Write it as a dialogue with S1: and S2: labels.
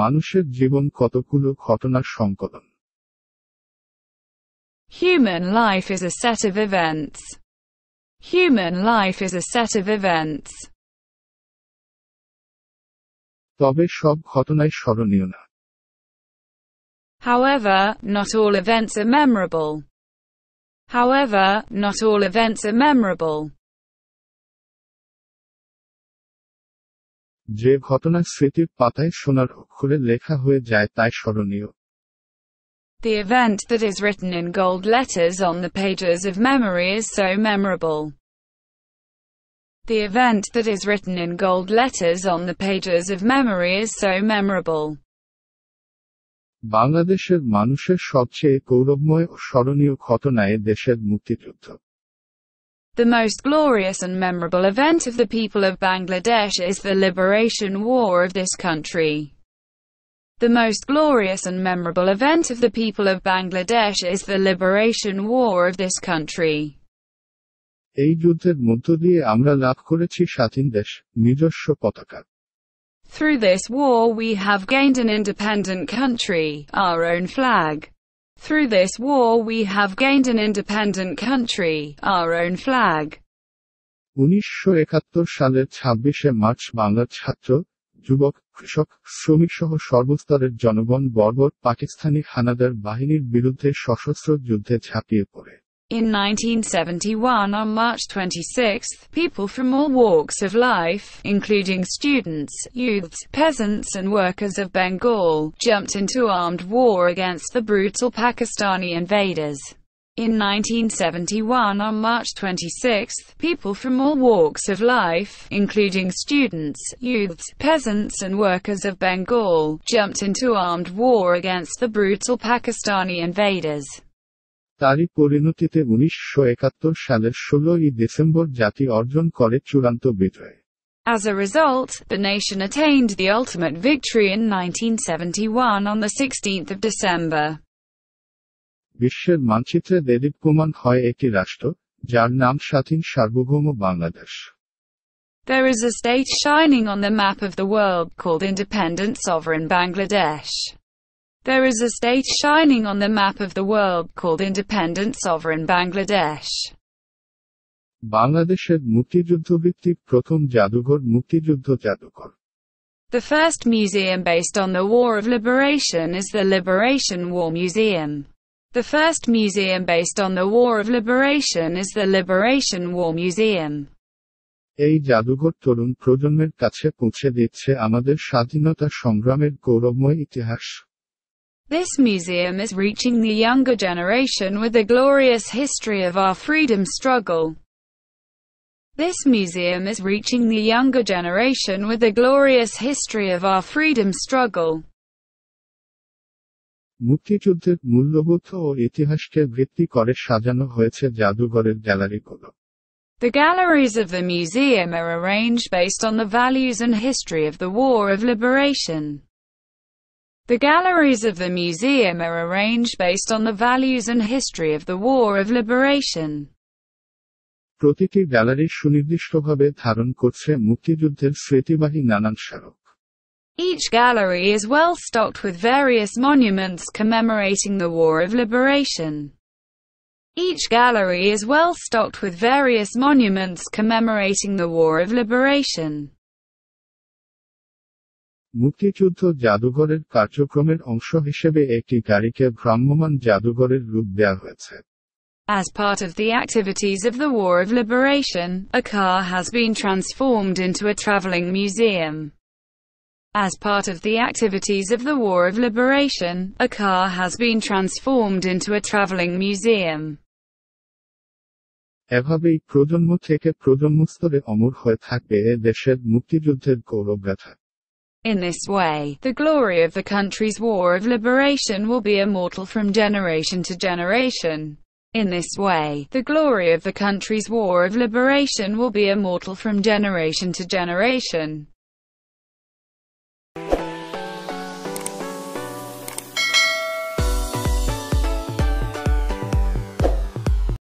S1: মানুষের জীবন কতগুলো ঘটনার সংকলন
S2: Human life is a set of events. Human life is a set of events.
S1: তবে সব ঘটনাই স্মরণীয় না
S2: However, not all events are memorable. However, not all events are memorable.
S1: যে ঘটনা স্মৃতির পাতায় সোনার অক্ষরে লেখা হয়ে যায় তাই স্মরণীয়
S2: The event that is written in gold letters on the pages of memory is so memorable. The event that is written in gold letters on the pages of memory is so memorable.
S1: বাংলাদেশের মানুষের সবচেয়ে গৌরবময় ও স্মরণীয় ঘটনায় দেশের মুক্তিযুদ্ধ
S2: The most glorious and memorable event of the people of Bangladesh is the liberation war of this country. The most glorious and memorable event of the people of Bangladesh is the liberation war of this country.
S1: এই যুদ্ধের মধ্য দিয়ে আমরা লাভ করেছি স্বাধীন দেশ নিজস্ব পতাকা
S2: Through this war we have gained an independent country, our own flag. Through this war we have gained an independent country, our own flag.
S1: উনিশশো একাত্তর সালের ছাব্বিশে মার্চ বাংলার ছাত্র যুবক কৃষক শ্রমিক সহ সর্বস্তরের জনগণ বর্বর পাকিস্তানি হানাদার বাহিনীর বিরুদ্ধে সশস্ত্র যুদ্ধে ঝাঁপিয়ে পড়ে
S2: In 1971 on March 26, people from all walks of life, including students, youths, peasants and workers of Bengal, jumped into armed war against the brutal Pakistani invaders. In 1971 on March 26, people from all walks of life, including students, youths, peasants and workers of Bengal, jumped into armed war against the brutal Pakistani invaders.
S1: তারই পরিণতিতে উনিশশো একাত্তর সালের ষোলোই December জাতি অর্জন করে চূড়ান্ত বিজয়
S2: As a result, the nation attained the ultimate victory in 1971 on the 16th of December.
S1: বিশ্বের মানচিত্রে দেদীপ্যমান হয় একটি রাষ্ট্র যার নাম স্বাধীন সার্বভৌম Bangladesh
S2: There is a state shining on the map of the world called Independent Sovereign Bangladesh. There is a state shining on the map of the world called independent sovereign Bangladesh.
S1: বাংলাদেশের মুক্তিযুদ্ধভিত্তিক প্রথম জাদুঘর মুক্তিযুদ্ধ জাদুঘর
S2: The first museum based on the War of Liberation is the Liberation War Museum. The first museum based on the War of Liberation is the Liberation War Museum.
S1: এই জাদুঘর তরুণ প্রজন্মের কাছে পৌঁছে দিচ্ছে আমাদের স্বাধীনতা সংগ্রামের গৌরবময় ইতিহাস
S2: this museum is reaching the younger generation with the glorious history of our freedom struggle. This museum is reaching the younger generation with the glorious history of our freedom struggle.
S1: মুক্তিযুদ্ধের মূল্যবোধ ও ইতিহাসকে ভিত্তি করে সাজানো হয়েছে জাদুঘরের গ্যালারিগুলো
S2: The galleries of the museum are arranged based on the values and history of the War of Liberation. The galleries of the museum are arranged based on the values and history of the War of Liberation.
S1: প্রতিটি gallery সুনির্দিষ্টভাবে ধারণ করছে মুক্তিযুদ্ধের স্মৃতিবাহী নানান স্মারক
S2: Each gallery is well stocked with various monuments commemorating the War of Liberation. Each gallery is well stocked with various monuments commemorating the War of Liberation.
S1: মুক্তিযুদ্ধ জাদুঘরের কার্যক্রমের অংশ হিসেবে একটি গাড়িকে ভ্রাম্যমান জাদুঘরের রূপ দেওয়া হয়েছে
S2: As part of the activities of the War of Liberation, a car has been transformed into a traveling museum. As part of the activities of the War of Liberation, a car has been transformed into a traveling museum.
S1: এভাবেই প্রজন্ম থেকে প্রজন্ম স্তরে অমর হয়ে থাকবে দেশের মুক্তিযুদ্ধের গৌরবগাথা
S2: In this way, the glory of the country's war of liberation will be immortal from generation to generation. In this way, the glory of the country's war of liberation will be immortal from generation to generation.